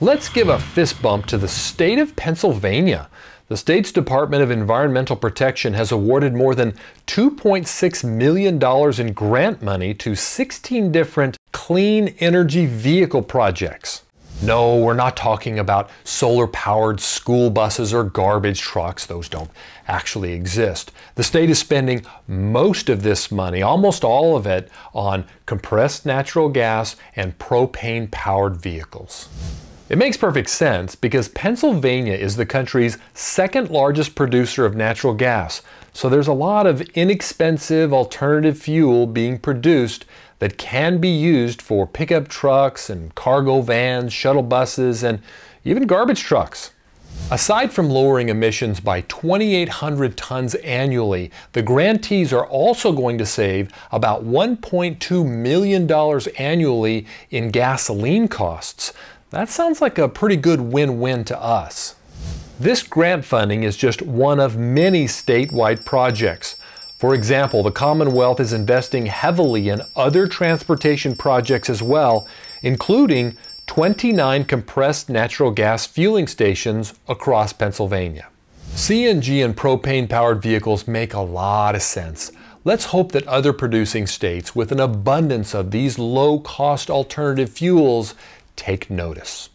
Let's give a fist bump to the state of Pennsylvania. The state's Department of Environmental Protection has awarded more than $2.6 million in grant money to 16 different clean energy vehicle projects. No, we're not talking about solar powered school buses or garbage trucks. Those don't actually exist. The state is spending most of this money, almost all of it, on compressed natural gas and propane powered vehicles. It makes perfect sense because Pennsylvania is the country's second largest producer of natural gas, so there's a lot of inexpensive alternative fuel being produced that can be used for pickup trucks and cargo vans, shuttle buses, and even garbage trucks. Aside from lowering emissions by 2,800 tons annually, the grantees are also going to save about $1.2 million annually in gasoline costs. That sounds like a pretty good win-win to us. This grant funding is just one of many statewide projects. For example, the Commonwealth is investing heavily in other transportation projects as well, including 29 compressed natural gas fueling stations across Pennsylvania. CNG and propane powered vehicles make a lot of sense. Let's hope that other producing states with an abundance of these low cost alternative fuels take notice.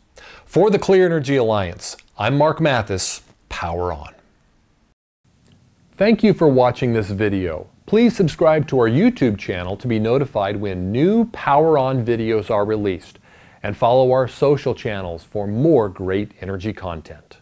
For the Clear Energy Alliance, I'm Mark Mathis. Power on. Thank you for watching this video. Please subscribe to our YouTube channel to be notified when new Power On videos are released and follow our social channels for more great energy content.